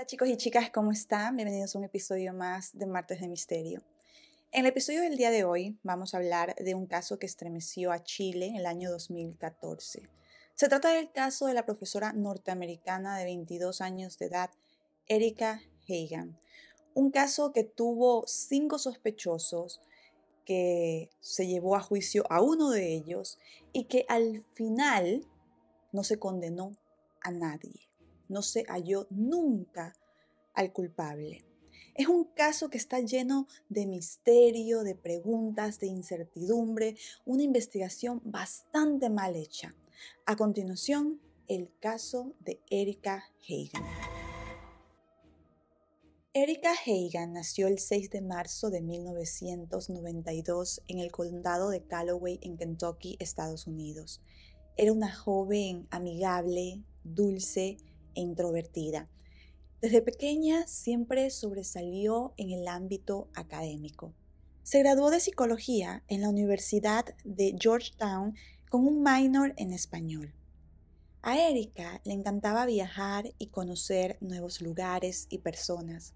Hola chicos y chicas, ¿cómo están? Bienvenidos a un episodio más de Martes de Misterio. En el episodio del día de hoy vamos a hablar de un caso que estremeció a Chile en el año 2014. Se trata del caso de la profesora norteamericana de 22 años de edad, Erika Hagan. Un caso que tuvo cinco sospechosos, que se llevó a juicio a uno de ellos y que al final no se condenó a nadie no se halló nunca al culpable. Es un caso que está lleno de misterio, de preguntas, de incertidumbre, una investigación bastante mal hecha. A continuación, el caso de Erika Hagan. Erika Hagan nació el 6 de marzo de 1992 en el condado de Calloway, en Kentucky, Estados Unidos. Era una joven amigable, dulce, e introvertida. Desde pequeña siempre sobresalió en el ámbito académico. Se graduó de psicología en la Universidad de Georgetown con un minor en español. A Erika le encantaba viajar y conocer nuevos lugares y personas.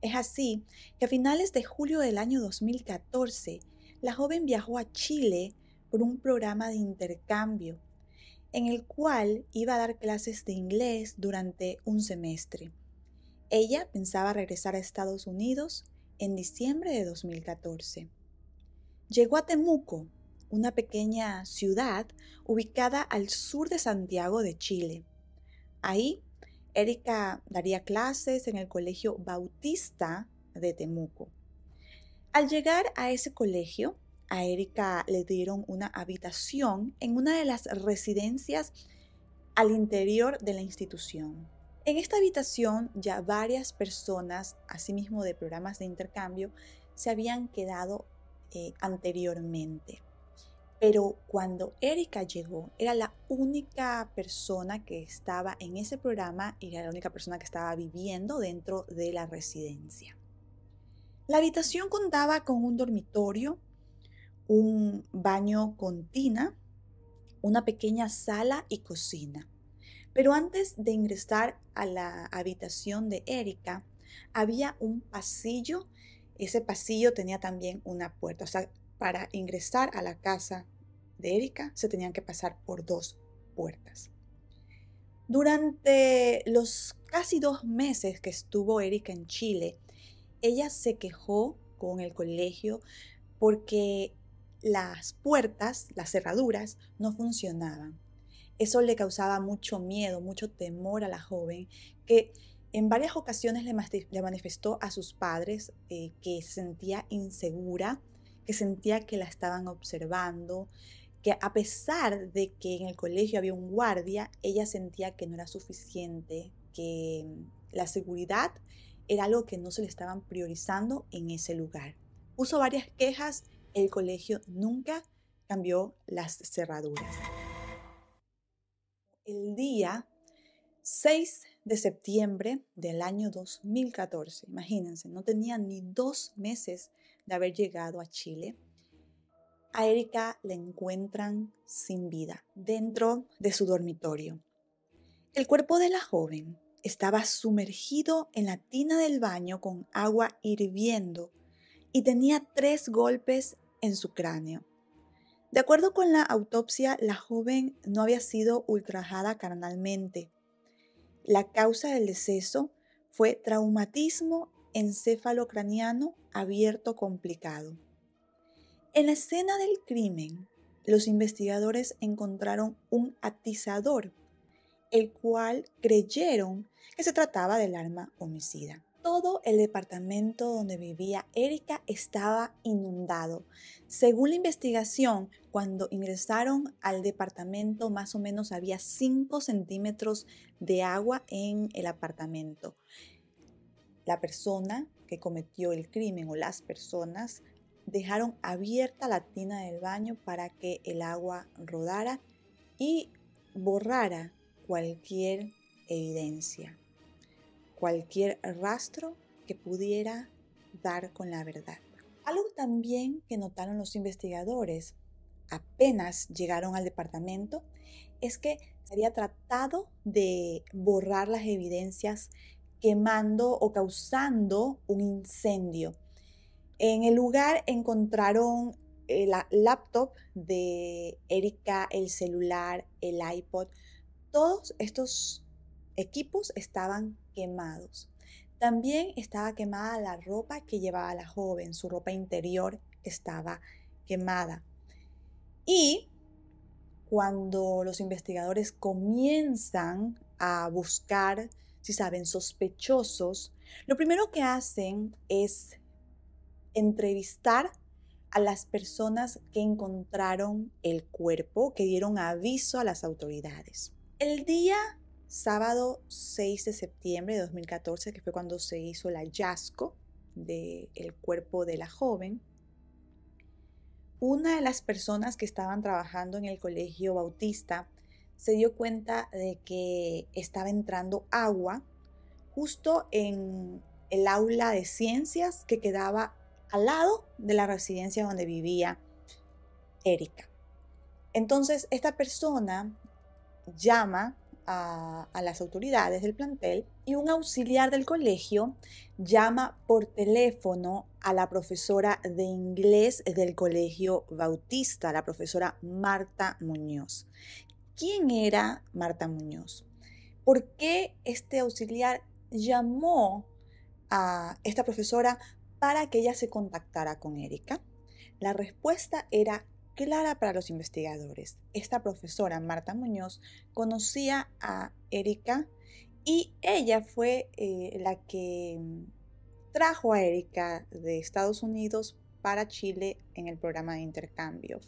Es así que a finales de julio del año 2014, la joven viajó a Chile por un programa de intercambio en el cual iba a dar clases de inglés durante un semestre. Ella pensaba regresar a Estados Unidos en diciembre de 2014. Llegó a Temuco, una pequeña ciudad ubicada al sur de Santiago de Chile. Ahí, Erika daría clases en el Colegio Bautista de Temuco. Al llegar a ese colegio, a Erika le dieron una habitación en una de las residencias al interior de la institución. En esta habitación ya varias personas, asimismo de programas de intercambio, se habían quedado eh, anteriormente. Pero cuando Erika llegó, era la única persona que estaba en ese programa y era la única persona que estaba viviendo dentro de la residencia. La habitación contaba con un dormitorio, un baño con tina, una pequeña sala y cocina. Pero antes de ingresar a la habitación de Erika, había un pasillo. Ese pasillo tenía también una puerta. O sea, para ingresar a la casa de Erika se tenían que pasar por dos puertas. Durante los casi dos meses que estuvo Erika en Chile, ella se quejó con el colegio porque las puertas, las cerraduras, no funcionaban. Eso le causaba mucho miedo, mucho temor a la joven, que en varias ocasiones le, manifestó a sus padres eh, que se sentía insegura, que sentía que la estaban observando, que a pesar de que en el colegio había un guardia, ella sentía que no era suficiente, que la seguridad era algo que no se le estaban priorizando en ese lugar. Puso varias quejas el colegio nunca cambió las cerraduras. El día 6 de septiembre del año 2014, imagínense, no tenía ni dos meses de haber llegado a Chile, a Erika la encuentran sin vida dentro de su dormitorio. El cuerpo de la joven estaba sumergido en la tina del baño con agua hirviendo y tenía tres golpes en su cráneo. De acuerdo con la autopsia, la joven no había sido ultrajada carnalmente. La causa del deceso fue traumatismo encéfalo-craniano abierto complicado. En la escena del crimen, los investigadores encontraron un atizador, el cual creyeron que se trataba del arma homicida todo el departamento donde vivía Erika estaba inundado. Según la investigación, cuando ingresaron al departamento más o menos había 5 centímetros de agua en el apartamento. La persona que cometió el crimen o las personas dejaron abierta la tina del baño para que el agua rodara y borrara cualquier evidencia cualquier rastro que pudiera dar con la verdad. Algo también que notaron los investigadores apenas llegaron al departamento es que se había tratado de borrar las evidencias quemando o causando un incendio. En el lugar encontraron eh, la laptop de Erika, el celular, el iPod, todos estos equipos estaban quemados. También estaba quemada la ropa que llevaba la joven, su ropa interior estaba quemada. Y cuando los investigadores comienzan a buscar, si saben, sospechosos, lo primero que hacen es entrevistar a las personas que encontraron el cuerpo, que dieron aviso a las autoridades. El día sábado 6 de septiembre de 2014, que fue cuando se hizo el hallazgo del el cuerpo de la joven, una de las personas que estaban trabajando en el colegio bautista se dio cuenta de que estaba entrando agua justo en el aula de ciencias que quedaba al lado de la residencia donde vivía Erika. Entonces esta persona llama a, las autoridades del plantel y un auxiliar del colegio llama por teléfono a la profesora de inglés del colegio bautista, la profesora Marta Muñoz. ¿Quién era Marta Muñoz? ¿Por qué este auxiliar llamó a esta profesora para que ella se contactara con Erika? La respuesta era clara para los investigadores. Esta profesora, Marta Muñoz, conocía a Erika y ella fue eh, la que mm, trajo a Erika de Estados Unidos para Chile en el programa de intercambio.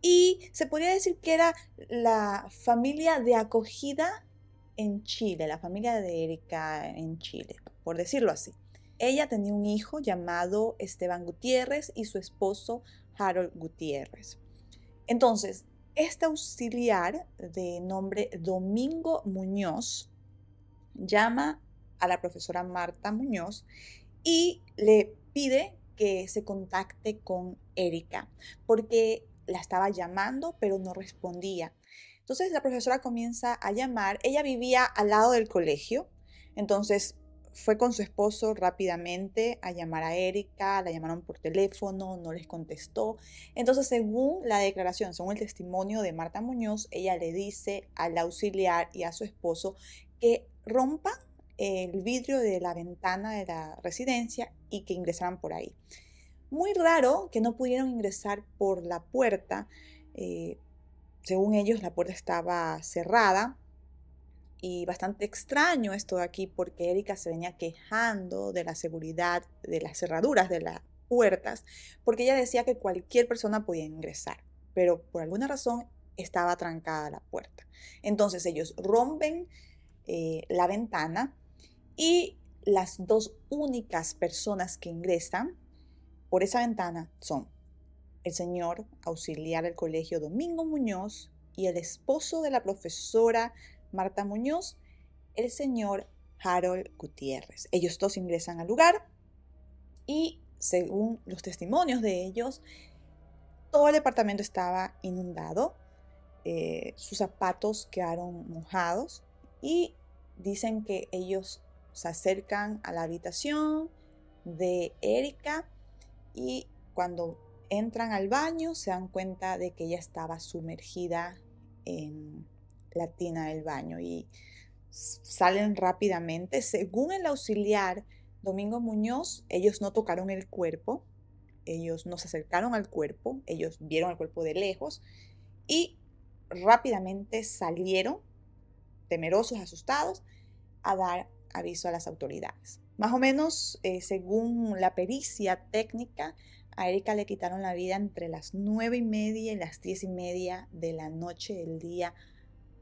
Y se podría decir que era la familia de acogida en Chile, la familia de Erika en Chile, por decirlo así. Ella tenía un hijo llamado Esteban Gutiérrez y su esposo Harold Gutiérrez. Entonces, este auxiliar de nombre Domingo Muñoz llama a la profesora Marta Muñoz y le pide que se contacte con Erika, porque la estaba llamando pero no respondía. Entonces la profesora comienza a llamar, ella vivía al lado del colegio, entonces fue con su esposo rápidamente a llamar a Erika, la llamaron por teléfono, no les contestó. Entonces, según la declaración, según el testimonio de Marta Muñoz, ella le dice al auxiliar y a su esposo que rompan el vidrio de la ventana de la residencia y que ingresaran por ahí. Muy raro que no pudieron ingresar por la puerta. Eh, según ellos, la puerta estaba cerrada y bastante extraño esto de aquí porque Erika se venía quejando de la seguridad de las cerraduras de las puertas porque ella decía que cualquier persona podía ingresar, pero por alguna razón estaba trancada la puerta. Entonces ellos rompen eh, la ventana y las dos únicas personas que ingresan por esa ventana son el señor auxiliar del colegio Domingo Muñoz y el esposo de la profesora Marta Muñoz, el señor Harold Gutiérrez. Ellos dos ingresan al lugar y según los testimonios de ellos, todo el departamento estaba inundado, eh, sus zapatos quedaron mojados y dicen que ellos se acercan a la habitación de Erika y cuando entran al baño se dan cuenta de que ella estaba sumergida en la tina del baño y salen rápidamente. Según el auxiliar Domingo Muñoz, ellos no tocaron el cuerpo, ellos no se acercaron al cuerpo, ellos vieron el cuerpo de lejos y rápidamente salieron, temerosos, asustados, a dar aviso a las autoridades. Más o menos, eh, según la pericia técnica, a Erika le quitaron la vida entre las nueve y media y las diez y media de la noche del día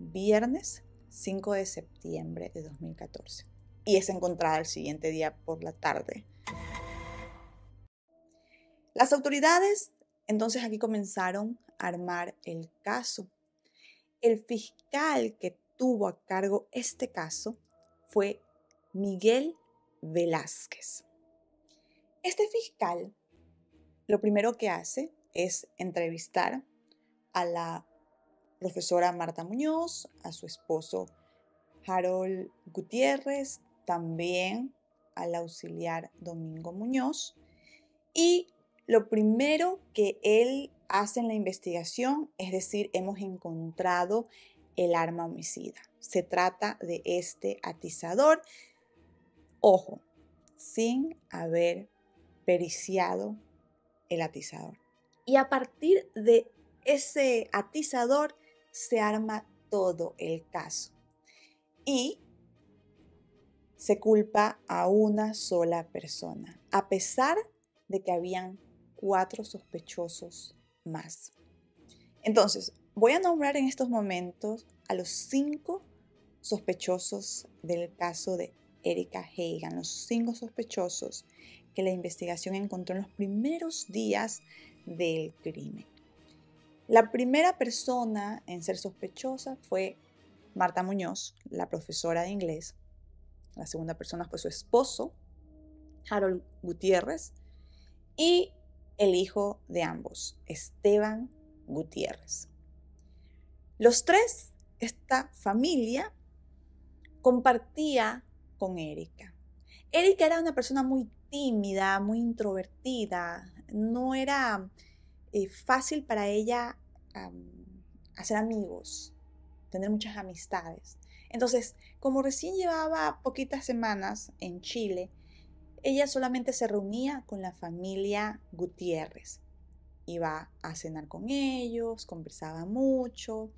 viernes 5 de septiembre de 2014 y es encontrada el siguiente día por la tarde. Las autoridades entonces aquí comenzaron a armar el caso. El fiscal que tuvo a cargo este caso fue Miguel Velázquez. Este fiscal lo primero que hace es entrevistar a la profesora Marta Muñoz, a su esposo Harold Gutiérrez, también al auxiliar Domingo Muñoz. Y lo primero que él hace en la investigación, es decir, hemos encontrado el arma homicida. Se trata de este atizador, ojo, sin haber periciado el atizador. Y a partir de ese atizador se arma todo el caso y se culpa a una sola persona, a pesar de que habían cuatro sospechosos más. Entonces, voy a nombrar en estos momentos a los cinco sospechosos del caso de Erika Hagan, los cinco sospechosos que la investigación encontró en los primeros días del crimen. La primera persona en ser sospechosa fue Marta Muñoz, la profesora de inglés. La segunda persona fue su esposo, Harold Gutiérrez, y el hijo de ambos, Esteban Gutiérrez. Los tres, esta familia, compartía con Erika. Erika era una persona muy tímida, muy introvertida, no era eh, fácil para ella a hacer amigos, tener muchas amistades. Entonces, como recién llevaba poquitas semanas en Chile, ella solamente se reunía con la familia Gutiérrez. Iba a cenar con ellos, conversaba mucho.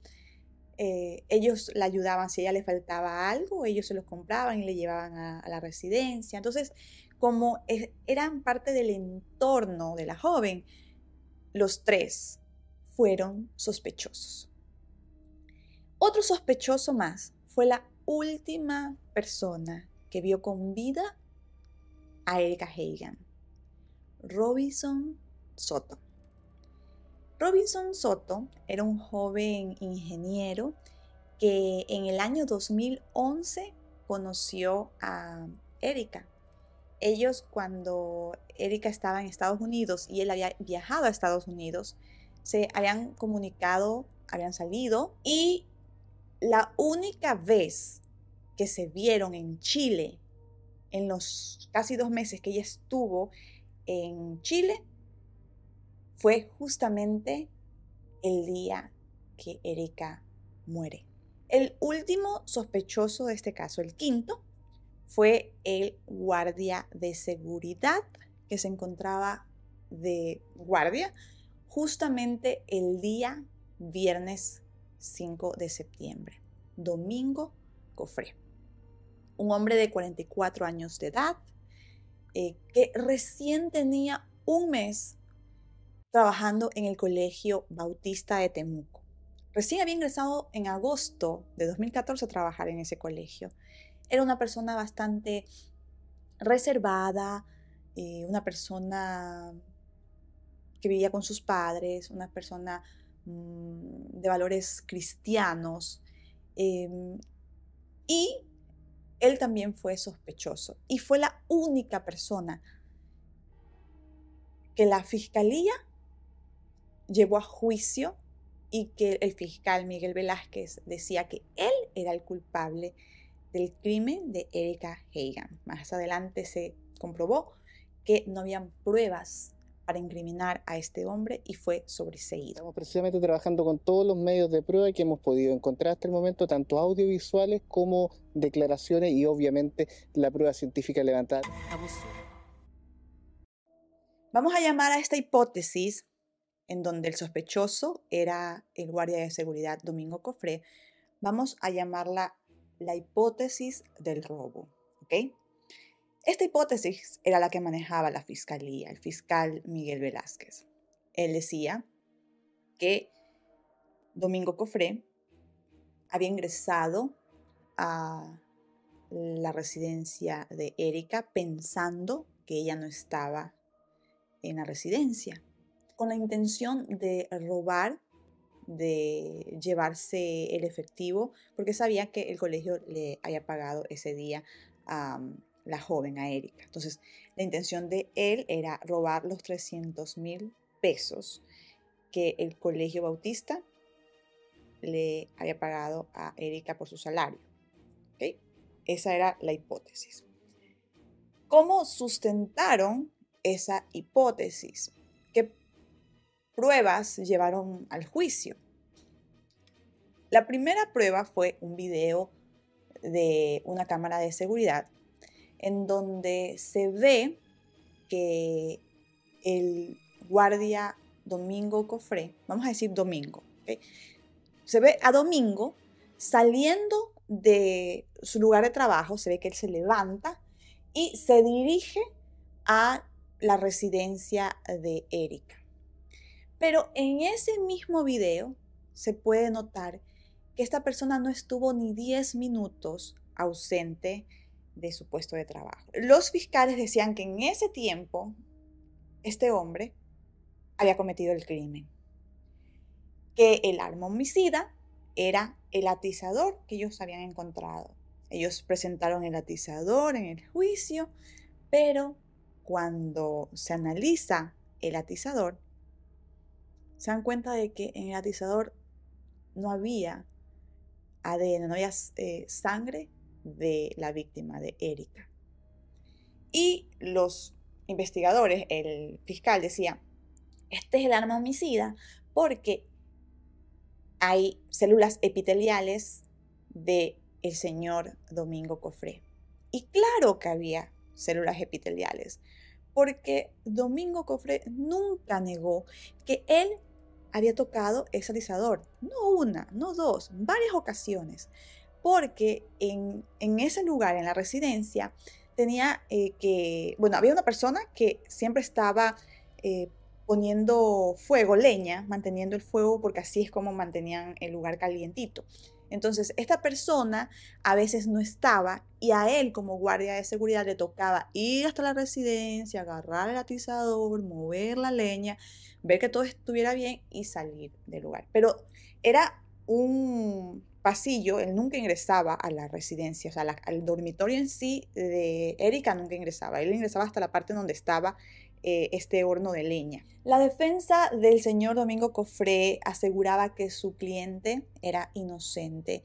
Eh, ellos la ayudaban si a ella le faltaba algo, ellos se los compraban y le llevaban a, la residencia. Entonces, como e, eran parte del entorno de la joven, los tres, fueron sospechosos. Otro sospechoso más fue la última persona que vio con vida a Erika Hagan, Robinson Soto. Robinson Soto era un joven ingeniero que en el año 2011 conoció a Erika. Ellos cuando Erika estaba en Estados Unidos y él había viajado a Estados Unidos, se habían comunicado, habían salido y la única vez que se vieron en Chile, en los casi dos meses que ella estuvo en Chile, fue justamente el día que Erika muere. El último sospechoso de este caso, el quinto, fue el guardia de seguridad que se encontraba de guardia justamente el día viernes 5 de septiembre, Domingo Cofré, un hombre de 44 años de edad eh, que recién tenía un mes trabajando en el Colegio Bautista de Temuco. Recién había ingresado en agosto de 2014 a trabajar en ese colegio. Era una persona bastante reservada, eh, una persona que vivía con sus padres, una persona mm, de valores cristianos. Em, y él también fue sospechoso y fue la única persona que la fiscalía llevó a juicio y que el fiscal Miguel Velázquez decía que él era el culpable del crimen de Erika Hagan. Más adelante se comprobó que no habían pruebas para incriminar a este hombre y fue sobreseído. Estamos precisamente trabajando con todos los medios de prueba que hemos podido encontrar hasta el momento, tanto audiovisuales como declaraciones y obviamente la prueba científica levantada. Vamos a llamar a esta hipótesis en donde el sospechoso era el guardia de seguridad Domingo Cofré, vamos a llamarla la hipótesis del robo, ¿ok? Esta hipótesis era la que manejaba la fiscalía, el fiscal Miguel Velázquez. Él decía que Domingo Cofré había ingresado a la residencia de Erika pensando que ella no estaba en la residencia, con la intención de robar, de llevarse el efectivo, porque sabía que el colegio le había pagado ese día a la joven a Erika. Entonces, la intención de él era robar los 300 mil pesos que el colegio bautista le había pagado a Erika por su salario. Esa era la hipótesis. ¿Cómo sustentaron esa hipótesis? ¿Qué pruebas llevaron al juicio? La primera prueba fue un video de una cámara de seguridad en donde se ve que el guardia Domingo cofre vamos a decir Domingo, se ve a Domingo saliendo de su lugar de trabajo, se ve que él se levanta y se dirige a la residencia de Erika. Pero en ese mismo video se puede notar que esta persona no estuvo ni 10 minutos ausente de su puesto de trabajo. Los fiscales decían que en ese tiempo este hombre había cometido el crimen, que el arma homicida era el atizador que ellos habían encontrado. Ellos presentaron el atizador en el juicio, pero cuando se analiza el atizador, se dan cuenta de que en el atizador no había ADN, no había eh, sangre de la víctima, de Erika. Y los investigadores, el fiscal decía, este es el arma homicida porque hay células epiteliales de el señor Domingo Cofré. Y claro que había células epiteliales, porque Domingo Cofré nunca negó que él había tocado ese alisador, no una, no dos, varias ocasiones porque en, ese lugar, en la residencia, tenía eh, que, bueno, había una persona que siempre estaba eh, poniendo fuego, leña, manteniendo el fuego, porque así es como mantenían el lugar calientito. Entonces, esta persona a veces no estaba y a él como guardia de seguridad le tocaba ir hasta la residencia, agarrar el atizador, mover la leña, ver que todo estuviera bien y salir del lugar. Pero era un, pasillo, él nunca ingresaba a la residencia, o sea, al dormitorio en sí de Erika nunca ingresaba, él ingresaba hasta la parte donde estaba eh, este horno de leña. La defensa del señor Domingo Cofré aseguraba que su cliente era inocente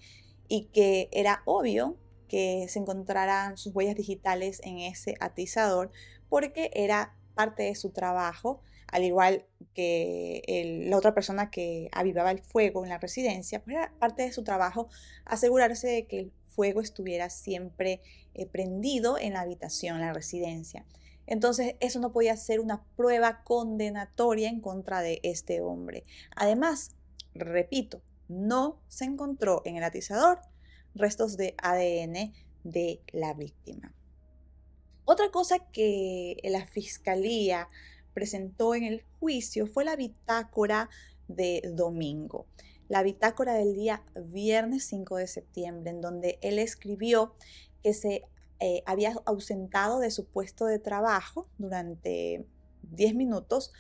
y que era obvio que se encontraran sus huellas digitales en ese atizador porque era parte de su trabajo al igual que la otra persona que avivaba el fuego en la residencia, pues era parte de su trabajo asegurarse de que el fuego estuviera siempre eh, prendido en la habitación, en la residencia. Entonces eso no podía ser una prueba condenatoria en contra de este hombre. Además, repito, no se encontró en el atizador restos de ADN de la víctima. Otra cosa que la fiscalía presentó en el juicio fue la bitácora de domingo, la bitácora del día viernes 5 de septiembre, en donde él escribió que se eh, había ausentado de su puesto de trabajo durante 10 minutos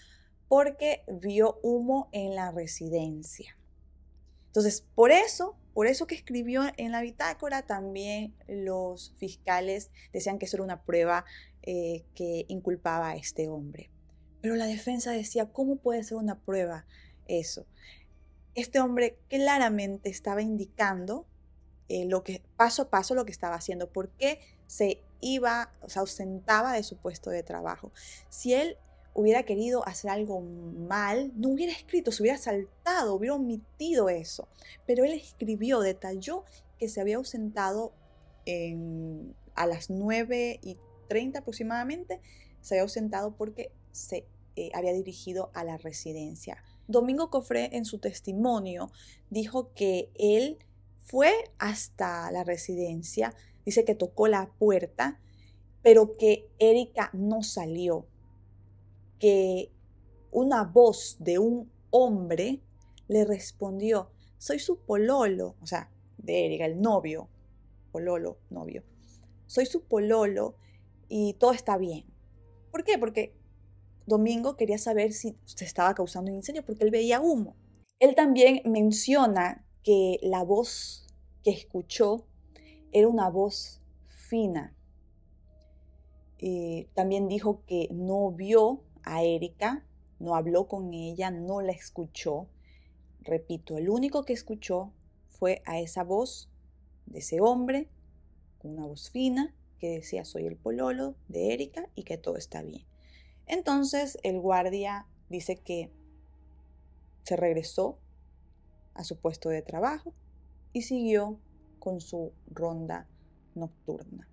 porque vio humo en la residencia. Entonces, por eso, por eso que escribió en la bitácora, también los fiscales decían que eso era una prueba eh, que inculpaba a este hombre. Pero la defensa decía, ¿cómo puede ser una prueba eso? Este hombre claramente estaba indicando eh, lo que, paso a paso lo que estaba haciendo, por qué se iba, se ausentaba de su puesto de trabajo. Si él hubiera querido hacer algo mal, no hubiera escrito, se hubiera saltado, hubiera omitido eso. Pero él escribió, detalló que se había ausentado a las 9 y 30 aproximadamente, se había ausentado porque se eh, había dirigido a la residencia. Domingo Cofré en su testimonio dijo que él fue hasta la residencia, dice que tocó la puerta, pero que Erika no salió, que una voz de un hombre le respondió, soy su pololo, o sea, de Erika, el novio, pololo, novio, soy su pololo y todo está bien. ¿Por qué? Porque Domingo quería saber si se estaba causando un incendio porque él veía humo. Él también menciona que la voz que escuchó era una voz fina. Eh, también dijo que no vio a Erika, no habló con ella, no la escuchó. Repito, el único que escuchó fue a esa voz de ese hombre, con una voz fina, que decía soy el pololo de Erika y que todo está bien. Entonces el guardia dice que se regresó a su puesto de trabajo y siguió con su ronda nocturna.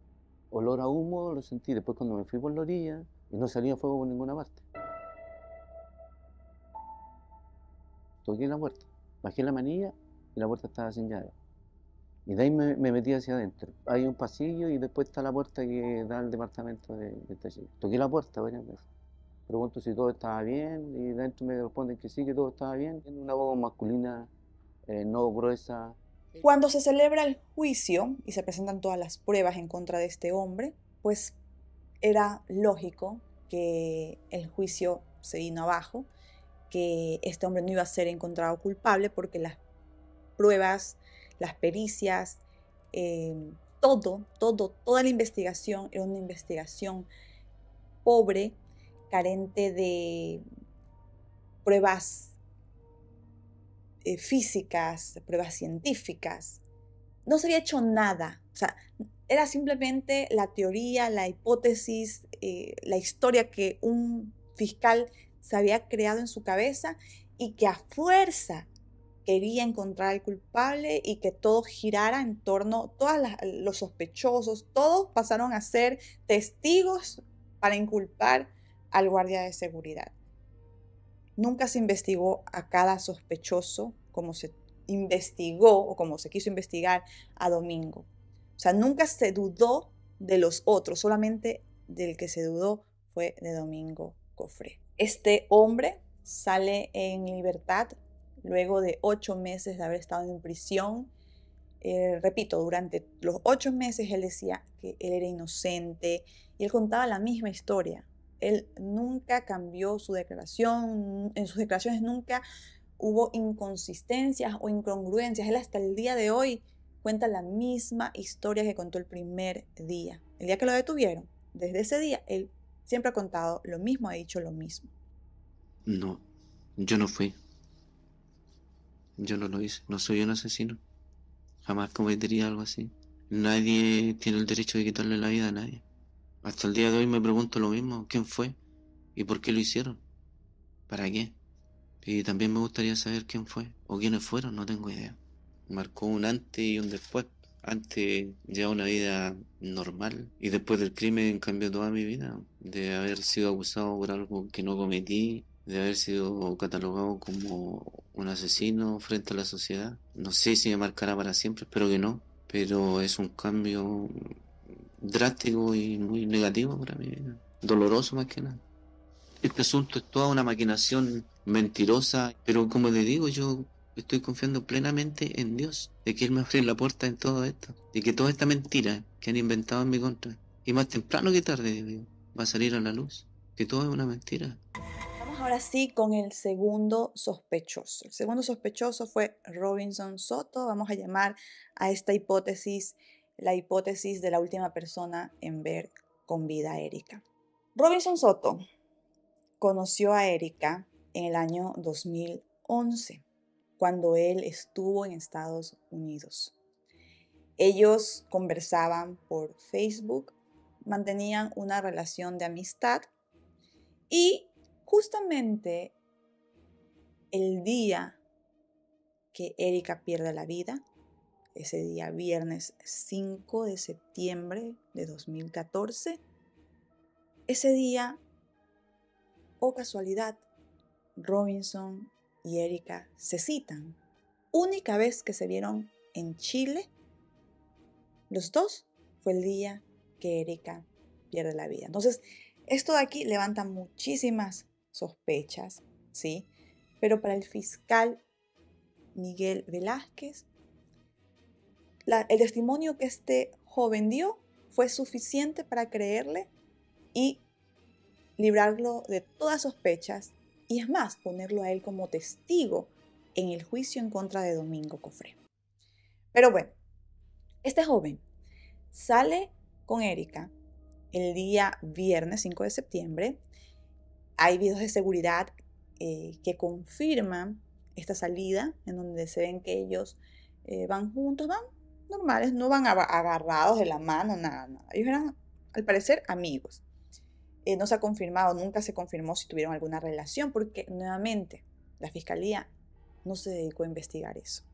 Olor a humo lo sentí después cuando me fui por la orilla y no salía fuego por ninguna parte. Toqué la puerta, bajé la manilla y la puerta estaba sellada. Y de ahí me, metí hacia adentro. Hay un pasillo y después está la puerta que da al departamento de, de Toqué la puerta varias veces pregunto si todo estaba bien y dentro me responden que sí, que todo estaba bien. Tiene una voz masculina, eh, no gruesa. Cuando se celebra el juicio y se presentan todas las pruebas en contra de este hombre, pues era lógico que el juicio se vino abajo, que este hombre no iba a ser encontrado culpable porque las pruebas, las pericias, em, todo, todo, toda la investigación era una investigación pobre carente de pruebas eh, físicas, pruebas científicas. No se había hecho nada. O sea, era simplemente la teoría, la hipótesis, eh, la historia que un fiscal se había creado en su cabeza y que a fuerza quería encontrar al culpable y que todo girara en torno, a todos los sospechosos, todos pasaron a ser testigos para inculpar al guardia de seguridad. Nunca se investigó a cada sospechoso como se investigó o como se quiso investigar a Domingo. O sea, nunca se dudó de los otros, solamente del que se dudó fue de Domingo Cofre. Este hombre sale en libertad luego de ocho meses de haber estado en prisión. Eh, repito, durante los ocho meses él decía que él era inocente y él contaba la misma historia él nunca cambió su declaración, en sus declaraciones nunca hubo inconsistencias o incongruencias. Él hasta el día de hoy cuenta la misma historia que contó el primer día. El día que lo detuvieron, desde ese día, él siempre ha contado lo mismo, ha dicho lo mismo. No, yo no fui. Yo no lo hice. No soy un asesino. Jamás cometería algo así. Nadie tiene el derecho de quitarle la vida a nadie. Hasta el día de hoy me pregunto lo mismo, ¿quién fue? ¿Y por qué lo hicieron? ¿Para qué? Y también me gustaría saber quién fue o quiénes fueron, no tengo idea. Marcó un antes y un después. Antes ya una vida normal y después del crimen cambió toda mi vida. De haber sido acusado por algo que no cometí, de haber sido catalogado como un asesino frente a la sociedad. No sé si me marcará para siempre, espero que no, pero es un cambio drástico y muy negativo para mí, doloroso más que nada. Este asunto es toda una maquinación mentirosa, pero como te digo, yo estoy confiando plenamente en Dios, de que Él me abre la puerta en todo esto, de que toda esta mentira que han inventado en mi contra, y más temprano que tarde, va a salir a la luz, que todo es una mentira. Vamos ahora sí con el segundo sospechoso. El segundo sospechoso fue Robinson Soto, vamos a llamar a esta hipótesis la hipótesis de la última persona en ver con vida a Erika. Robinson Soto conoció a Erika en el año 2011, cuando él estuvo en Estados Unidos. Ellos conversaban por Facebook, mantenían una relación de amistad y justamente el día que Erika pierde la vida, ese día viernes 5 de septiembre de 2014. Ese día, o oh casualidad, Robinson y Erika se citan. Única vez que se vieron en Chile, los dos, fue el día que Erika pierde la vida. Entonces, esto de aquí levanta muchísimas sospechas, ¿sí? Pero para el fiscal Miguel Velázquez, el testimonio que este joven dio fue suficiente para creerle y librarlo de todas sospechas y es más, ponerlo a él como testigo en el juicio en contra de Domingo Cofre. Pero bueno, este joven sale con Erika el día viernes 5 de septiembre. Hay videos de seguridad eh, que confirman esta salida, en donde se ven que ellos eh, van juntos, van normales, no van agarrados de la mano, nada, nada. Ellos eran, al parecer, amigos. Eh, no se ha confirmado, nunca se confirmó si tuvieron alguna relación, porque nuevamente la fiscalía no se dedicó a investigar eso.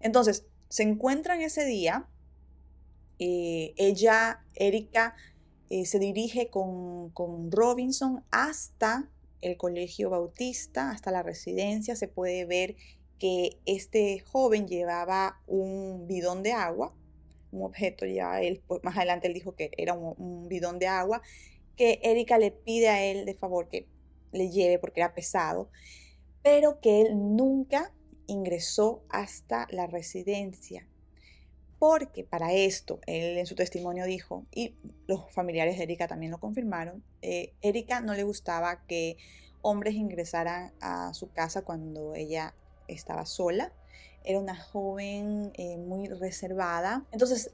Entonces, se encuentran ese día, eh, ella, Erika, eh, se dirige con, con Robinson hasta el Colegio Bautista, hasta la residencia, se puede ver que este joven llevaba un bidón de agua, un objeto, ya él, pues, más adelante él dijo que era un, bidón de agua, que Erika le pide a él de favor que le lleve porque era pesado, pero que él nunca ingresó hasta la residencia. Porque para esto, él en su testimonio dijo, y los familiares de Erika también lo confirmaron, eh, Erika no le gustaba que hombres ingresaran a su casa cuando ella estaba sola, era una joven eh, muy reservada. Entonces,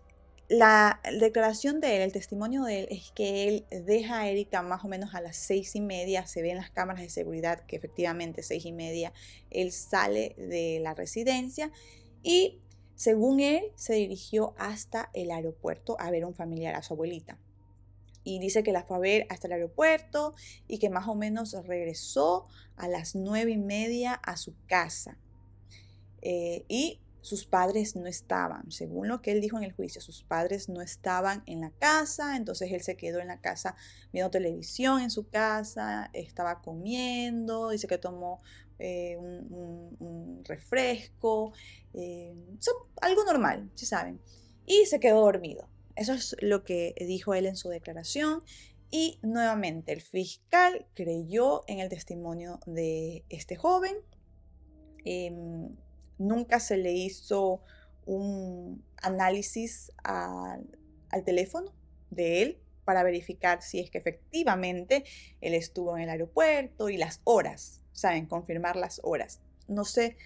la declaración de él, el testimonio de él, es que él deja a Erika más o menos a las seis y media, se ve en las cámaras de seguridad que efectivamente seis y media él sale de la residencia y según él se dirigió hasta el aeropuerto a ver a un familiar, a su abuelita y dice que la fue a ver hasta el aeropuerto y que más o menos regresó a las nueve y media a su casa. Eh, y sus padres no estaban, según lo que él dijo en el juicio, sus padres no estaban en la casa, entonces él se quedó en la casa viendo televisión en su casa, estaba comiendo, dice que tomó eh, un, refresco, eh, algo normal, si saben, y se quedó dormido. Eso es lo que dijo él en su declaración. Y nuevamente el fiscal creyó en el testimonio de este joven. Em, nunca se le hizo un análisis al teléfono de él para verificar si es que efectivamente él estuvo en el aeropuerto y las horas, ¿saben? Confirmar las horas. No se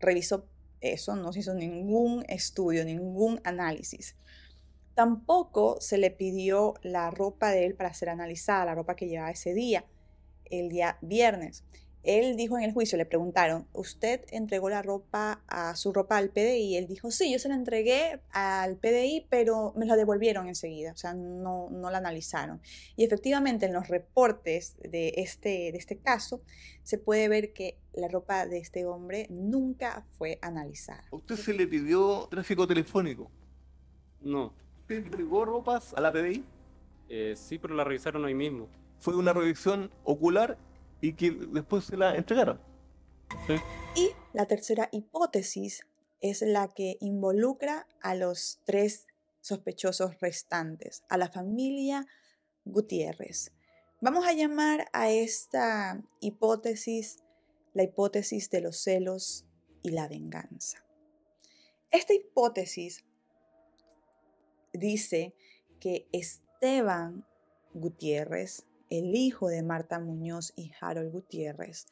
revisó eso, no se hizo ningún estudio, ningún análisis. Tampoco se le pidió la ropa de él para ser analizada, la ropa que llevaba ese día, el día viernes. Él dijo en el juicio, le preguntaron, ¿usted entregó la ropa, a su ropa al PDI? Él dijo, sí, yo se la entregué al PDI, pero me la devolvieron enseguida, o sea, no, no la analizaron. Y efectivamente en los reportes de este, de este caso se puede ver que la ropa de este hombre nunca fue analizada. usted se le pidió tráfico telefónico? No de entregó ropas a la PDI? Eh, sí, pero la revisaron hoy mismo. Fue una revisión ocular y que después se la entregaron. Y la tercera hipótesis es la que involucra a los tres sospechosos restantes, a la familia Gutiérrez. Vamos a llamar a esta hipótesis la hipótesis de los celos y la venganza. Esta hipótesis dice que Esteban Gutiérrez, el hijo de Marta Muñoz y Harold Gutiérrez,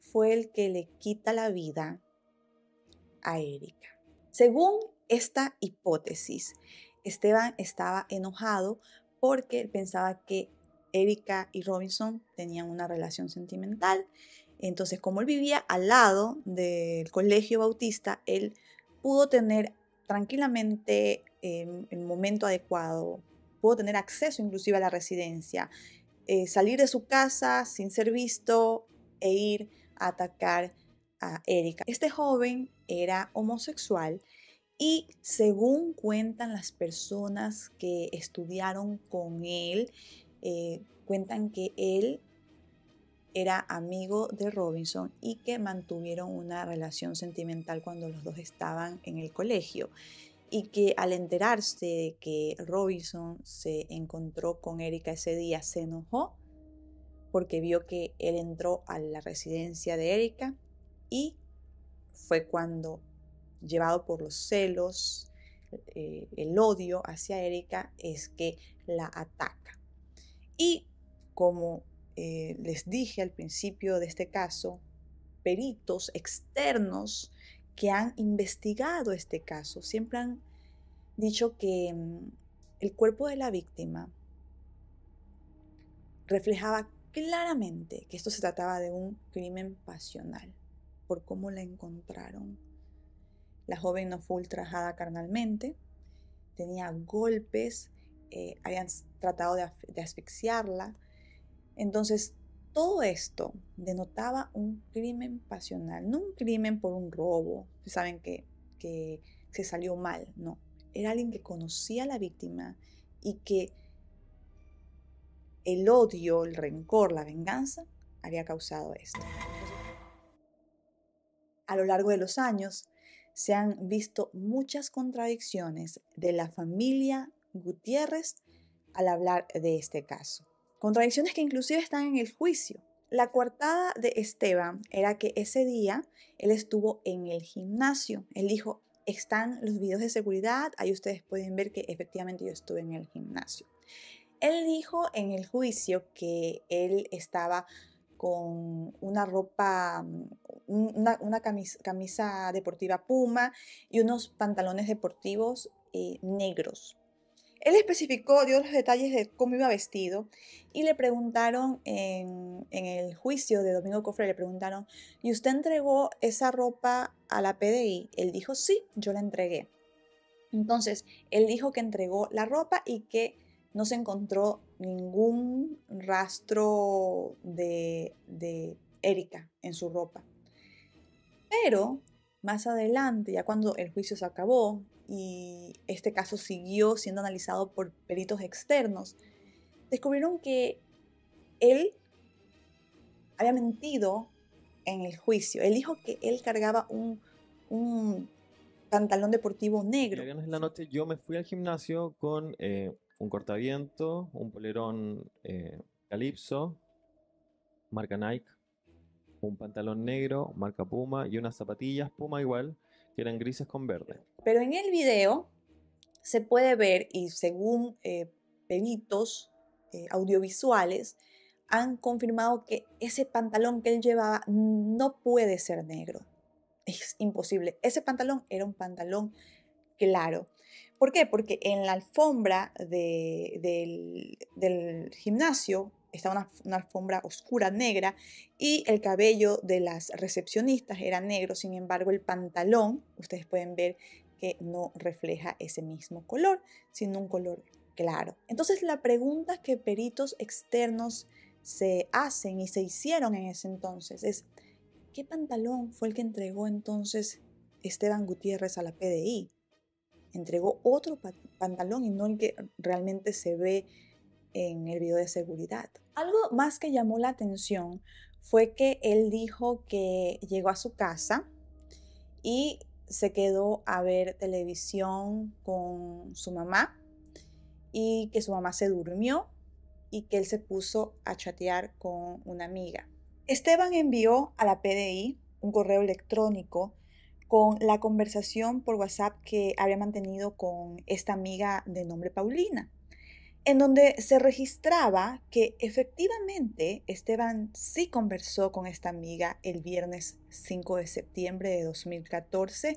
fue el que le quita la vida a Erika. Según esta hipótesis, Esteban estaba enojado porque pensaba que Erika y Robinson tenían una relación sentimental. Entonces, como él vivía al lado del colegio bautista, él pudo tener tranquilamente en el momento adecuado, puedo tener acceso inclusive a la residencia, eh, salir de su casa sin ser visto e ir a atacar a Erika. Este joven era homosexual y según cuentan las personas que estudiaron con él, eh, cuentan que él era amigo de Robinson y que mantuvieron una relación sentimental cuando los dos estaban en el colegio y que al enterarse de que Robinson se encontró con Erika ese día, se enojó porque vio que él entró a la residencia de Erika y fue cuando, llevado por los celos, eh, el odio hacia Erika, es que la ataca. Y como eh, les dije al principio de este caso, peritos externos que han investigado este caso siempre han dicho que mm, el cuerpo de la víctima reflejaba claramente que esto se trataba de un crimen pasional por cómo la encontraron. La joven no fue ultrajada carnalmente, tenía golpes, eh, habían tratado de asfixiarla. Entonces todo esto denotaba un crimen pasional, no un crimen por un robo, pues, saben que, que se salió mal, no. Era alguien que conocía a la víctima y que el odio, el rencor, la venganza había causado esto. A lo largo de los años se han visto muchas contradicciones de la familia Gutiérrez al hablar de este caso contradicciones que inclusive están en el juicio. La coartada de Esteban era que ese día él estuvo en el gimnasio. Él dijo, están los videos de seguridad, ahí ustedes pueden ver que efectivamente yo estuve en el gimnasio. Él dijo en el juicio que él estaba con una ropa, una, camisa, deportiva puma y unos pantalones deportivos eh, negros. Él especificó, dio los detalles de cómo iba vestido y le preguntaron en, el juicio de Domingo Cofre, le preguntaron, ¿y usted entregó esa ropa a la PDI? Él dijo, sí, yo la entregué. Entonces, él dijo que entregó la ropa y que no se encontró ningún rastro de, de Erika en su ropa. Pero más adelante, ya cuando el juicio se acabó, y este caso siguió siendo analizado por peritos externos, descubrieron que él había mentido en el juicio. Él dijo que él cargaba un, pantalón deportivo negro. En la noche yo me fui al gimnasio con eh, un cortaviento, un polerón eh, calipso, marca Nike, un pantalón negro, marca Puma y unas zapatillas Puma igual eran grises con verde. Pero en el video se puede ver, y según eh, eh, audiovisuales, han confirmado que ese pantalón que él llevaba no puede ser negro. Es imposible. Ese pantalón era un pantalón claro. ¿Por qué? Porque en la alfombra del, gimnasio estaba una, alfombra oscura, negra, y el cabello de las recepcionistas era negro, sin embargo el pantalón, ustedes pueden ver que no refleja ese mismo color, sino un color claro. Entonces la pregunta que peritos externos se hacen y se hicieron en ese entonces es, ¿qué pantalón fue el que entregó entonces Esteban Gutiérrez a la PDI? Entregó otro pantalón y no el que realmente se ve en el video de seguridad algo más que llamó la atención fue que él dijo que llegó a su casa y se quedó a ver televisión con su mamá y que su mamá se durmió y que él se puso a chatear con una amiga. Esteban envió a la PDI un correo electrónico con la conversación por WhatsApp que había mantenido con esta amiga de nombre Paulina en donde se registraba que efectivamente Esteban sí conversó con esta amiga el viernes 5 de septiembre de 2014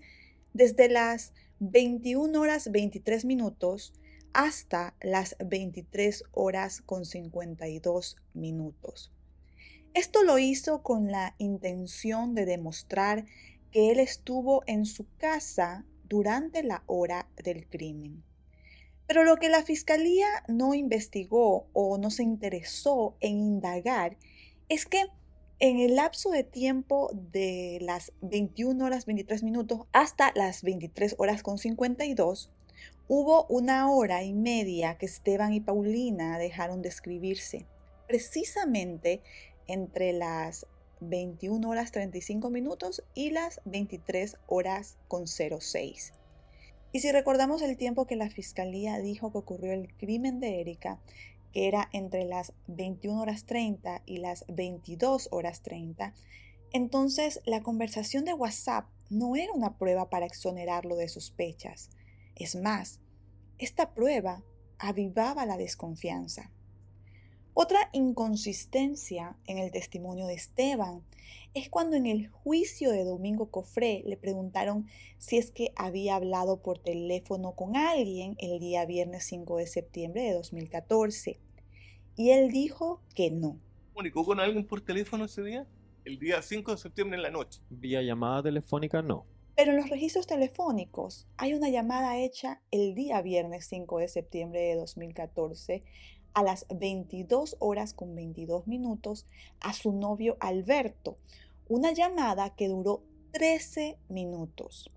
desde las 21 horas 23 minutos hasta las 23 horas con 52 minutos. Esto lo hizo con la intención de demostrar que él estuvo en su casa durante la hora del crimen. Pero lo que la Fiscalía no investigó o no se interesó en indagar es que en el lapso de tiempo de las 21 horas 23 minutos hasta las 23 horas con 52, hubo una hora y media que Esteban y Paulina dejaron de escribirse. Precisamente entre las 21 horas 35 minutos y las 23 horas con 06. Y si recordamos el tiempo que la fiscalía dijo que ocurrió el crimen de Erika, que era entre las 21 horas 30 y las 22 horas 30, entonces la conversación de WhatsApp no era una prueba para exonerarlo de sospechas. Es más, esta prueba avivaba la desconfianza. Otra inconsistencia en el testimonio de Esteban es cuando en el juicio de Domingo Cofré le preguntaron si es que había hablado por teléfono con alguien el día viernes 5 de septiembre de 2014 y él dijo que no. ¿Comunicó con alguien por teléfono ese día? El día 5 de septiembre en la noche. Vía llamada telefónica no. Pero en los registros telefónicos hay una llamada hecha el día viernes 5 de septiembre de 2014 a las 22 horas con 22 minutos a su novio Alberto, una llamada que duró 13 minutos.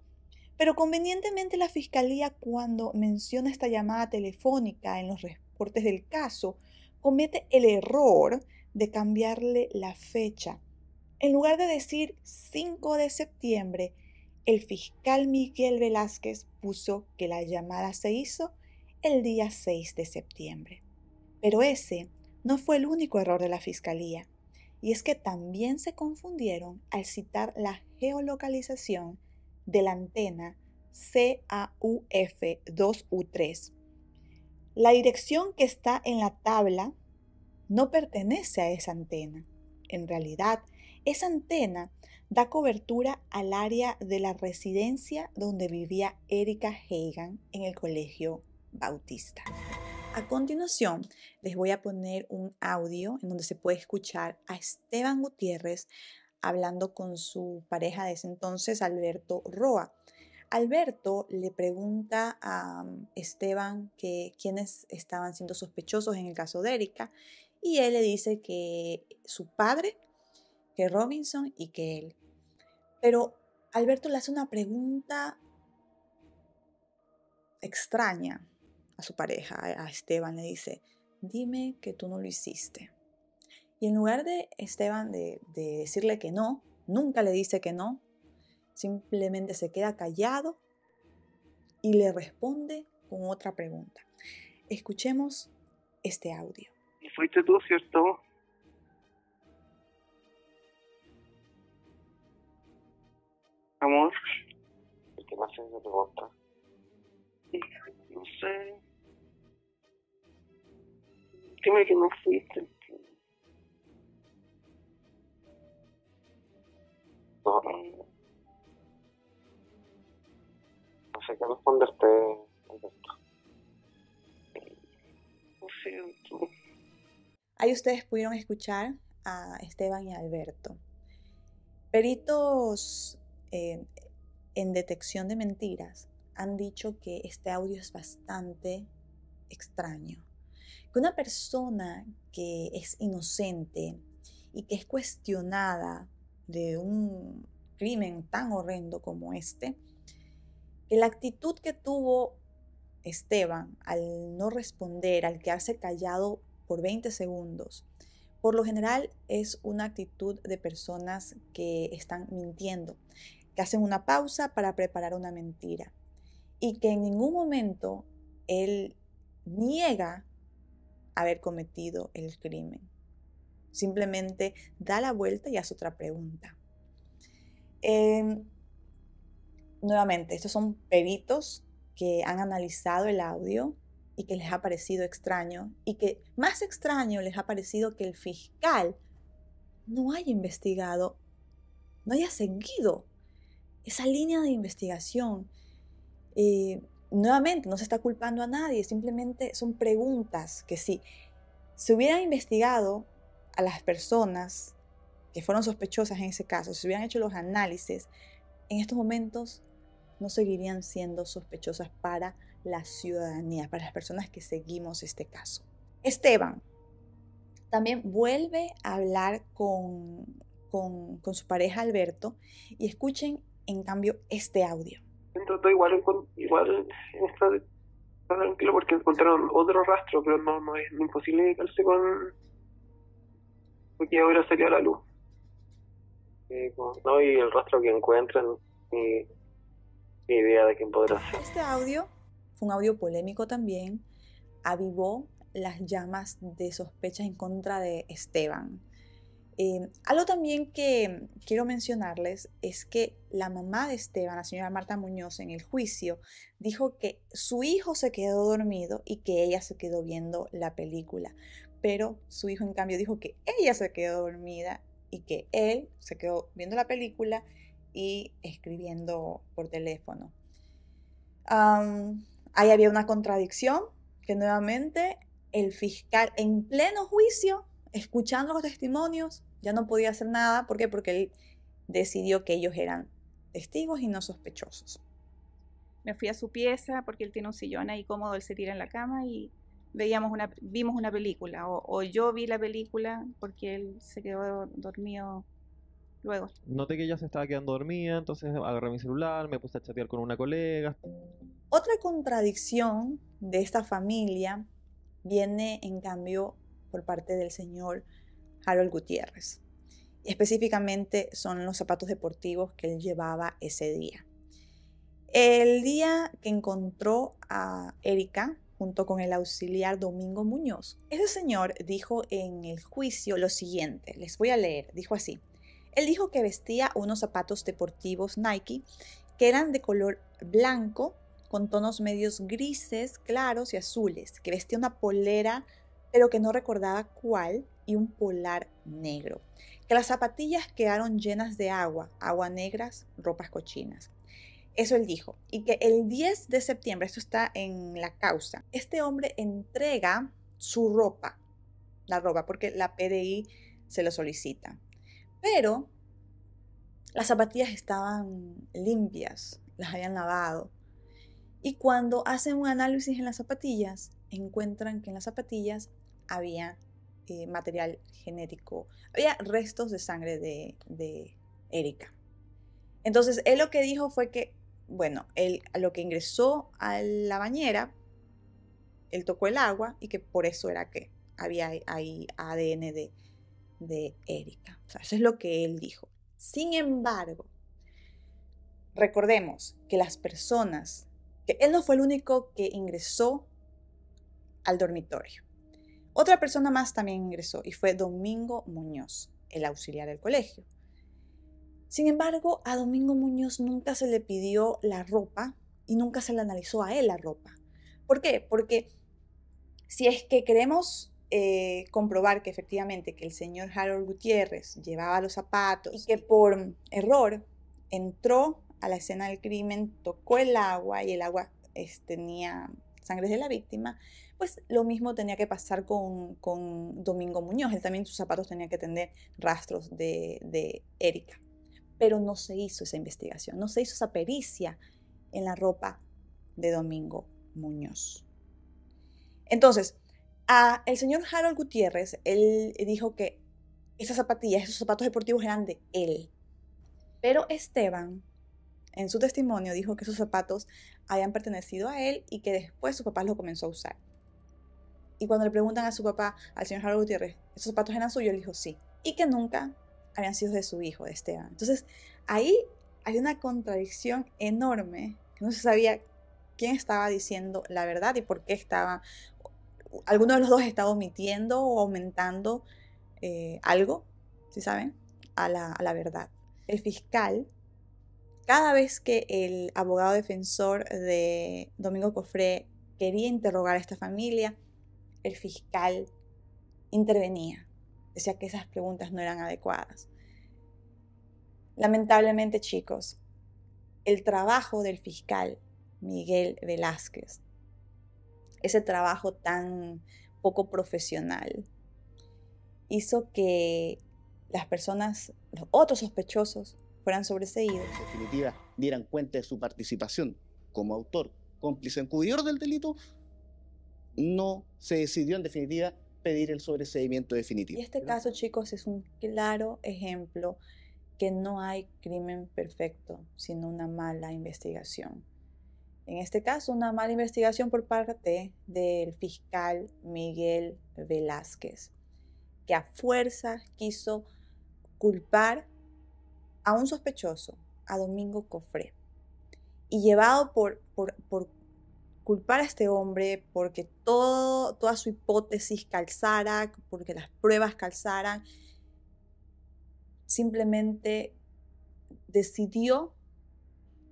Pero convenientemente la fiscalía cuando menciona esta llamada telefónica en los reportes del caso, comete el error de cambiarle la fecha. En lugar de decir 5 de septiembre, el fiscal Miguel Velázquez puso que la llamada se hizo el día 6 de septiembre. Pero ese no fue el único error de la Fiscalía, y es que también se confundieron al citar la geolocalización de la antena CAUF2U3. La dirección que está en la tabla no pertenece a esa antena. En realidad, esa antena da cobertura al área de la residencia donde vivía Erika Hagan en el Colegio Bautista. A continuación, les voy a poner un audio en donde se puede escuchar a Esteban Gutiérrez hablando con su pareja de ese entonces, Alberto Roa. Alberto le pregunta a um, Esteban que quiénes estaban siendo sospechosos en el caso de Erika y él le dice que su padre, que Robinson y que él. Pero Alberto le hace una pregunta extraña a su pareja, a Esteban, le dice, dime que tú no lo hiciste. Y en lugar de Esteban de, decirle que no, nunca le dice que no, simplemente se queda callado y le responde con otra pregunta. Escuchemos este audio. Y fuiste tú, ¿cierto? Amor. No sé lástima que no fuiste. No, sé qué responderte, Alberto. Ahí ustedes pudieron escuchar a Esteban y Alberto. Peritos eh, en detección de mentiras han dicho que este audio es bastante extraño que una persona que es inocente y que es cuestionada de un crimen tan horrendo como este, que la actitud que tuvo Esteban al no responder, al quedarse callado por 20 segundos, por lo general es una actitud de personas que están mintiendo, que hacen una pausa para preparar una mentira y que en ningún momento él niega haber cometido el crimen. Simplemente da la vuelta y haz otra pregunta. Em, nuevamente, estos son peritos que han analizado el audio y que les ha parecido extraño y que más extraño les ha parecido que el fiscal no haya investigado, no haya seguido esa línea de investigación. Eh, nuevamente no se está culpando a nadie, simplemente son preguntas que si se hubieran investigado a las personas que fueron sospechosas en ese caso, si se hubieran hecho los análisis, en estos momentos no seguirían siendo sospechosas para la ciudadanía, para las personas que seguimos este caso. Esteban también vuelve a hablar con, con, con su pareja Alberto y escuchen en cambio este audio dentro igual, está tranquilo porque encontraron otro rastro, pero no, no es imposible dedicarse con Porque ahora salió a la luz. Pues, y el rastro que encuentran, ni, idea de quién podrá ser. Este audio fue un audio polémico también, avivó las llamas de sospechas en contra de Esteban. Em, algo también que quiero mencionarles es que la mamá de Esteban, la señora Marta Muñoz, en el juicio dijo que su hijo se quedó dormido y que ella se quedó viendo la película, pero su hijo en cambio dijo que ella se quedó dormida y que él se quedó viendo la película y escribiendo por teléfono. ahí había una contradicción que nuevamente el fiscal en pleno juicio escuchando los testimonios, ya no podía hacer nada. ¿Por qué? Porque él decidió que ellos eran testigos y no sospechosos. Me fui a su pieza porque él tiene un sillón ahí cómodo, él se tira en la cama y veíamos una, vimos una película. O, yo vi la película porque él se quedó dormido luego. Noté que ella se estaba quedando dormida, entonces agarré mi celular, me puse a chatear con una colega. Otra contradicción de esta familia viene en cambio por parte del señor Harold Gutiérrez. Específicamente son los zapatos deportivos que él llevaba ese día. El día que encontró a Erika junto con el auxiliar Domingo Muñoz, ese señor dijo en el juicio lo siguiente, les voy a leer, dijo así, él dijo que vestía unos zapatos deportivos Nike que eran de color blanco con tonos medios grises, claros y azules, que vestía una polera pero que no recordaba cuál, y un polar negro. Que las zapatillas quedaron llenas de agua, agua negras, ropas cochinas. Eso él dijo. Y que el 10 de septiembre, esto está en la causa, este hombre entrega su ropa, la ropa, porque la PDI se lo solicita. Pero las zapatillas estaban limpias, las habían lavado. Y cuando hacen un análisis en las zapatillas, encuentran que en las zapatillas había eh, material genético, había restos de sangre de, Erika. Entonces, él lo que dijo fue que, bueno, él lo que ingresó a la bañera, él tocó el agua y que por eso era que había ahí ADN de, de Erika. eso es lo que él dijo. Sin embargo, recordemos que las personas, que él no fue el único que ingresó al dormitorio. Otra persona más también ingresó y fue Domingo Muñoz, el auxiliar del colegio. Sin embargo, a Domingo Muñoz nunca se le pidió la ropa y nunca se le analizó a él la ropa. ¿Por qué? Porque si es que queremos eh, comprobar que efectivamente que el señor Harold Gutiérrez llevaba los zapatos y que por error entró a la escena del crimen, tocó el agua y el agua este, tenía sangre de la víctima, pues lo mismo tenía que pasar con, Domingo Muñoz, él también sus zapatos tenía que tener rastros de, Erika. Pero no se hizo esa investigación, no se hizo esa pericia en la ropa de Domingo Muñoz. Entonces, a el señor Harold Gutiérrez, él dijo que esas zapatillas, esos zapatos deportivos eran de él. Pero Esteban, en su testimonio, dijo que esos zapatos habían pertenecido a él y que después su papá los comenzó a usar. Y cuando le preguntan a su papá, al señor Harold Gutiérrez, ¿esos zapatos eran suyos? Él dijo sí. Y que nunca habían sido de su hijo, de Esteban. Entonces, ahí hay una contradicción enorme, que no se sabía quién estaba diciendo la verdad y por qué estaba, alguno de los dos estaba omitiendo o aumentando eh, algo, si ¿sí saben, a la, a la verdad. El fiscal cada vez que el abogado defensor de Domingo Cofré quería interrogar a esta familia, el fiscal intervenía, decía que esas preguntas no eran adecuadas. Lamentablemente, chicos, el trabajo del fiscal Miguel Velázquez, ese trabajo tan poco profesional, hizo que las personas, los otros sospechosos, fueran sobreseídos. En definitiva, dieran cuenta de su participación como autor, cómplice encubridor del delito no se decidió en definitiva pedir el sobreseimiento definitivo. Y este caso, chicos, es un claro ejemplo que no hay crimen perfecto, sino una mala investigación. En este caso, una mala investigación por parte del fiscal Miguel Velázquez, que a fuerza quiso culpar a un sospechoso, a Domingo Cofré. Y llevado por, por, por culpar a este hombre porque todo, toda su hipótesis calzara, porque las pruebas calzaran, simplemente decidió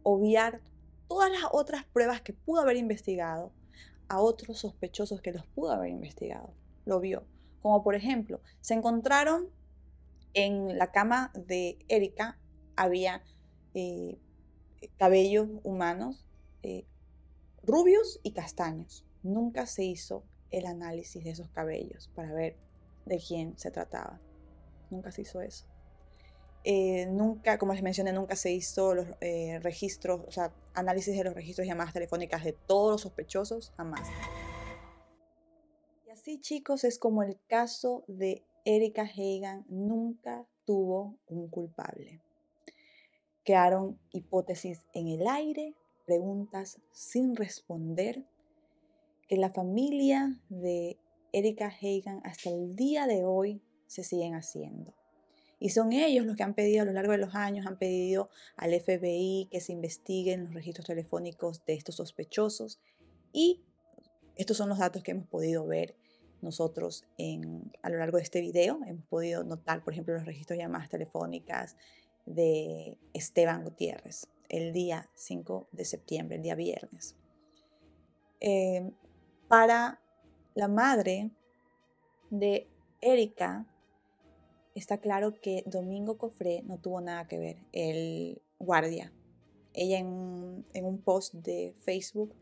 obviar todas las otras pruebas que pudo haber investigado a otros sospechosos que los pudo haber investigado. Lo vio. Como por ejemplo, se encontraron en la cama de Erika, había eh, cabellos humanos, eh, rubios y castaños. Nunca se hizo el análisis de esos cabellos para ver de quién se trataba. Nunca se hizo eso. Eh, nunca, como les mencioné, nunca se hizo los eh, registros, o sea, análisis de los registros y llamadas telefónicas de todos los sospechosos, jamás. Y así, chicos, es como el caso de Erika Hagan nunca tuvo un culpable. Quedaron hipótesis en el aire, preguntas sin responder que la familia de Erika Hagan hasta el día de hoy se siguen haciendo. Y son ellos los que han pedido a lo largo de los años, han pedido al FBI que se investiguen los registros telefónicos de estos sospechosos. Y estos son los datos que hemos podido ver nosotros en, a lo largo de este video. Hemos podido notar, por ejemplo, los registros de llamadas telefónicas de Esteban Gutiérrez el día 5 de septiembre, el día viernes. Eh, para la madre de Erika, está claro que Domingo Cofré no tuvo nada que ver, el guardia. Ella en un, post de Facebook,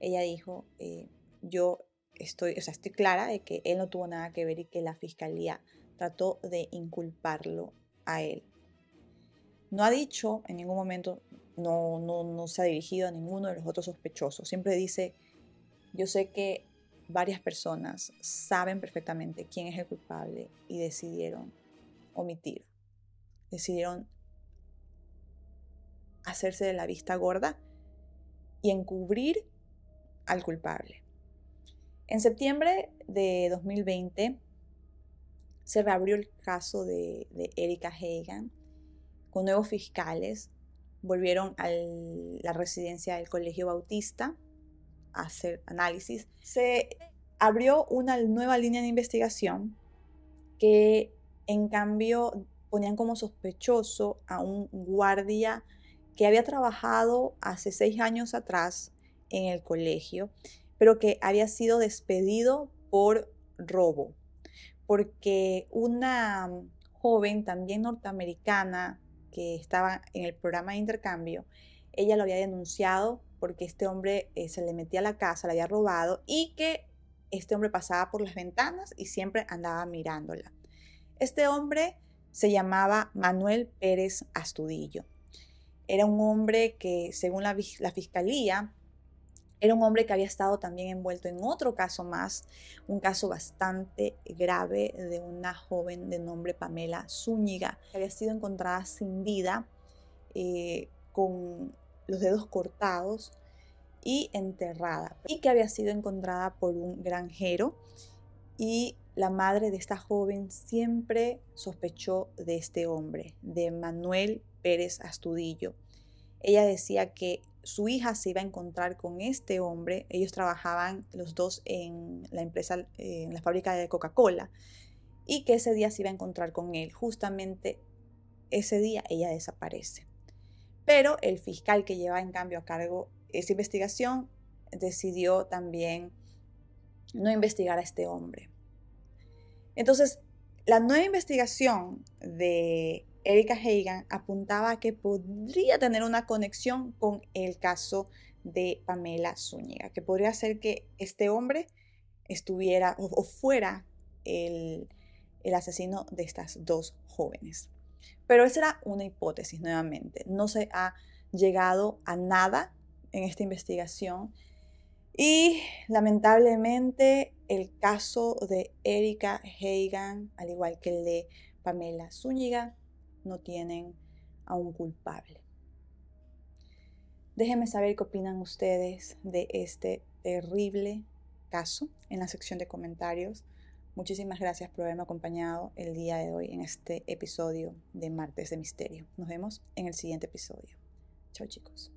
ella dijo, eh, yo estoy, o sea, estoy clara de que él no tuvo nada que ver y que la fiscalía trató de inculparlo a él. No ha dicho en ningún momento, no, no, no se ha dirigido a ninguno de los otros sospechosos. Siempre dice, yo sé que varias personas saben perfectamente quién es el culpable y decidieron omitir. Decidieron hacerse de la vista gorda y encubrir al culpable. En septiembre de 2020 se reabrió el caso de, de Erika Hagan con nuevos fiscales, volvieron a la residencia del Colegio Bautista a hacer análisis. Se abrió una nueva línea de investigación que en cambio ponían como sospechoso a un guardia que había trabajado hace seis años atrás en el colegio, pero que había sido despedido por robo, porque una joven también norteamericana que estaba en el programa de intercambio, ella lo había denunciado porque este hombre eh, se le metía a la casa, la había robado y que este hombre pasaba por las ventanas y siempre andaba mirándola. Este hombre se llamaba Manuel Pérez Astudillo. Era un hombre que, según la fiscalía, era un hombre que había estado también envuelto en otro caso más, un caso bastante grave de una joven de nombre Pamela Zúñiga, que había sido encontrada sin vida, eh, con los dedos cortados y enterrada, y que había sido encontrada por un granjero. Y la madre de esta joven siempre sospechó de este hombre, de Manuel Pérez Astudillo. Ella decía que su hija se iba a encontrar con este hombre. Ellos trabajaban los dos en la empresa, en la fábrica de Coca-Cola, y que ese día se iba a encontrar con él. Justamente ese día ella desaparece. Pero el fiscal que lleva en cambio a cargo esa investigación decidió también no investigar a este hombre. Entonces, la nueva investigación de Erika Hagan apuntaba que podría tener una conexión con el caso de Pamela Zúñiga, que podría ser que este hombre estuviera o, fuera el, el asesino de estas dos jóvenes. Pero esa era una hipótesis nuevamente. No se ha llegado a nada en esta investigación. Y lamentablemente el caso de Erika Hagan, al igual que el de Pamela Zúñiga, no tienen a un culpable. Déjenme saber qué opinan ustedes de este terrible caso en la sección de comentarios. Muchísimas gracias por haberme acompañado el día de hoy en este episodio de Martes de Misterio. Nos vemos en el siguiente episodio. Chao chicos.